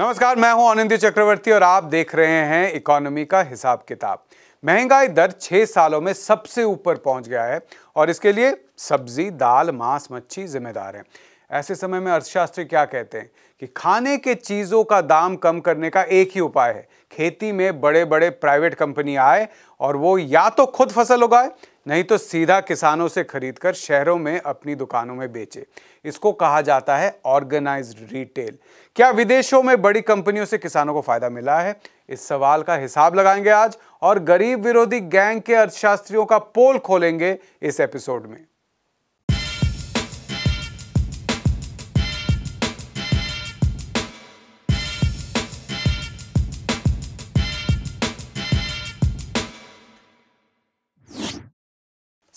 नमस्कार मैं हूं आनंद चक्रवर्ती और आप देख रहे हैं इकोनॉमी का हिसाब किताब महंगाई दर छह सालों में सबसे ऊपर पहुंच गया है और इसके लिए सब्जी दाल मांस मच्छी जिम्मेदार हैं ऐसे समय में अर्थशास्त्री क्या कहते हैं कि खाने के चीज़ों का दाम कम करने का एक ही उपाय है खेती में बड़े बड़े प्राइवेट कंपनी आए और वो या तो खुद फसल उगाए नहीं तो सीधा किसानों से खरीद कर शहरों में अपनी दुकानों में बेचे इसको कहा जाता है ऑर्गेनाइज्ड रिटेल क्या विदेशों में बड़ी कंपनियों से किसानों को फायदा मिला है इस सवाल का हिसाब लगाएंगे आज और गरीब विरोधी गैंग के अर्थशास्त्रियों का पोल खोलेंगे इस एपिसोड में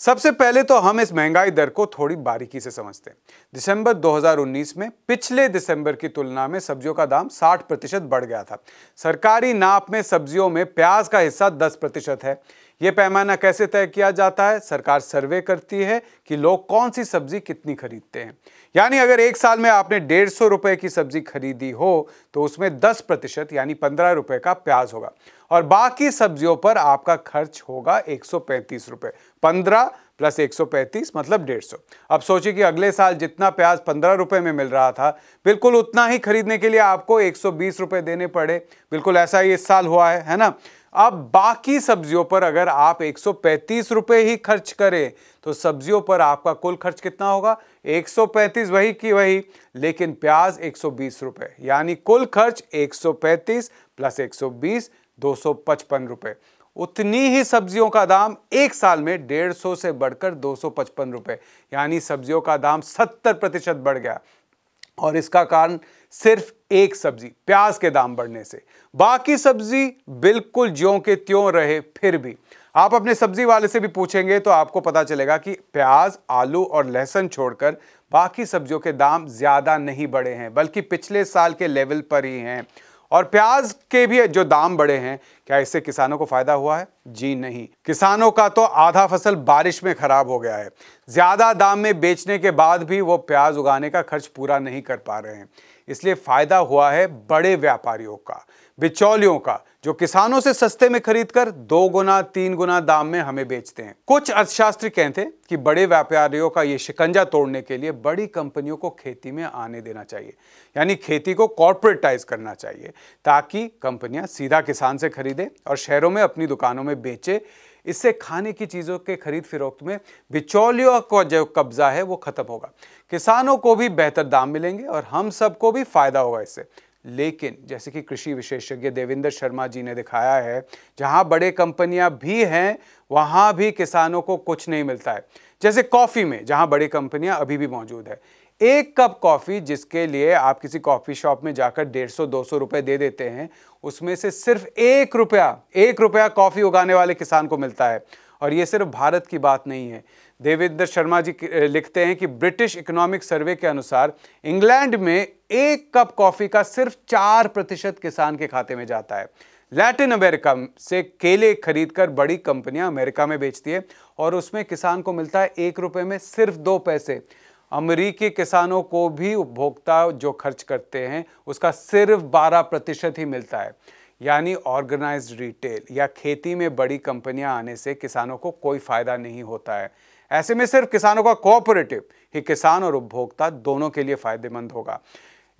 सबसे पहले तो हम इस महंगाई दर को थोड़ी बारीकी से समझते हैं दिसंबर 2019 में पिछले दिसंबर की तुलना में सब्जियों का दाम 60 प्रतिशत बढ़ गया था सरकारी नाप में सब्जियों में प्याज का हिस्सा 10 प्रतिशत है ये पैमाना कैसे तय किया जाता है सरकार सर्वे करती है कि लोग कौन सी सब्जी कितनी खरीदते हैं यानी अगर एक साल में आपने डेढ़ सौ रुपये की सब्जी खरीदी हो तो उसमें दस प्रतिशत यानी पंद्रह रुपये का प्याज होगा और बाकी सब्जियों पर आपका खर्च होगा एक सौ पैंतीस रुपये पंद्रह प्लस एक सौ पैंतीस मतलब डेढ़ सौ अब सोचिए कि अगले साल जितना प्याज पंद्रह रुपए में मिल रहा था बिल्कुल उतना ही खरीदने के लिए आपको एक सौ बीस रुपए देने पड़े बिल्कुल ऐसा ही इस साल हुआ है है ना अब बाकी सब्जियों पर अगर आप एक रुपए ही खर्च करें तो सब्जियों पर आपका कुल खर्च कितना होगा 135 वही की वही लेकिन प्याज एक रुपए यानी कुल खर्च 135 प्लस 120 सौ रुपए उतनी ही सब्जियों का दाम एक साल में डेढ़ सौ से बढ़कर पचपन रुपए यानी सब्जियों का दाम 70 प्रतिशत बढ़ गया और इसका कारण सिर्फ एक सब्जी प्याज के दाम बढ़ने से बाकी सब्जी बिल्कुल ज्यों के त्यों रहे फिर भी आप अपने सब्जी वाले से भी पूछेंगे तो आपको पता चलेगा कि प्याज आलू और लहसुन छोड़कर बाकी सब्जियों के दाम ज़्यादा नहीं बढ़े हैं बल्कि पिछले साल के लेवल पर ही हैं और प्याज के भी जो दाम बढ़े हैं क्या इससे किसानों को फायदा हुआ है जी नहीं किसानों का तो आधा फसल बारिश में खराब हो गया है ज्यादा दाम में बेचने के बाद भी वो प्याज उगाने का खर्च पूरा नहीं कर पा रहे हैं इसलिए फायदा हुआ है बड़े व्यापारियों का बिचौलियों का जो किसानों से सस्ते में खरीद कर दो गुना तीन गुना दाम में हमें बेचते हैं कुछ अर्थशास्त्री कहते हैं कि बड़े व्यापारियों का ये शिकंजा तोड़ने के लिए बड़ी कंपनियों को खेती में आने देना चाहिए यानी खेती को कॉर्पोरेटाइज करना चाहिए ताकि कंपनियां सीधा किसान से खरीद खरीदे और शहरों में अपनी दुकानों में बेचे इससे खाने की चीज़ों के खरीद फरोख्त में बिचौलियों का जो कब्जा है वो ख़त्म होगा किसानों को भी बेहतर दाम मिलेंगे और हम सबको भी फ़ायदा होगा इससे लेकिन जैसे कि कृषि विशेषज्ञ देवेंद्र शर्मा जी ने दिखाया है जहां बड़े कंपनियां भी हैं वहां भी किसानों को कुछ नहीं मिलता है जैसे कॉफ़ी में जहां बड़ी कंपनियां अभी भी मौजूद है एक कप कॉफ़ी जिसके लिए आप किसी कॉफ़ी शॉप में जाकर डेढ़ सौ दो सौ रुपये दे देते हैं उसमें से सिर्फ एक रुपया एक रुपया कॉफ़ी उगाने वाले किसान को मिलता है और ये सिर्फ भारत की बात नहीं है देवेंद्र शर्मा जी लिखते हैं कि ब्रिटिश इकोनॉमिक सर्वे के अनुसार इंग्लैंड में एक कप कॉफ़ी का सिर्फ चार प्रतिशत किसान के खाते में जाता है लैटिन अमेरिका से केले खरीदकर बड़ी कंपनियां अमेरिका में बेचती है और उसमें किसान को मिलता है एक रुपये में सिर्फ दो पैसे अमेरिकी किसानों को भी उपभोक्ता जो खर्च करते हैं उसका सिर्फ 12 प्रतिशत ही मिलता है यानी ऑर्गेनाइज रिटेल या खेती में बड़ी कंपनियां आने से किसानों को कोई फायदा नहीं होता है ऐसे में सिर्फ किसानों का कोऑपरेटिव ही किसान और उपभोक्ता दोनों के लिए फायदेमंद होगा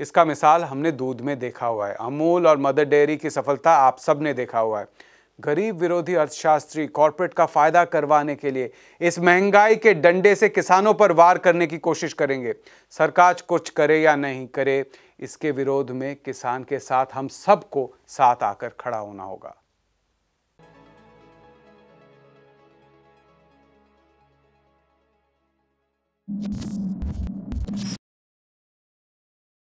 इसका मिसाल हमने दूध में देखा हुआ है अमूल और मदर डेयरी की सफलता आप सब ने देखा हुआ है गरीब विरोधी अर्थशास्त्री कॉरपोरेट का फायदा करवाने के लिए इस महंगाई के डंडे से किसानों पर वार करने की कोशिश करेंगे सरकार कुछ करे या नहीं करे इसके विरोध में किसान के साथ हम सबको साथ आकर खड़ा होना होगा you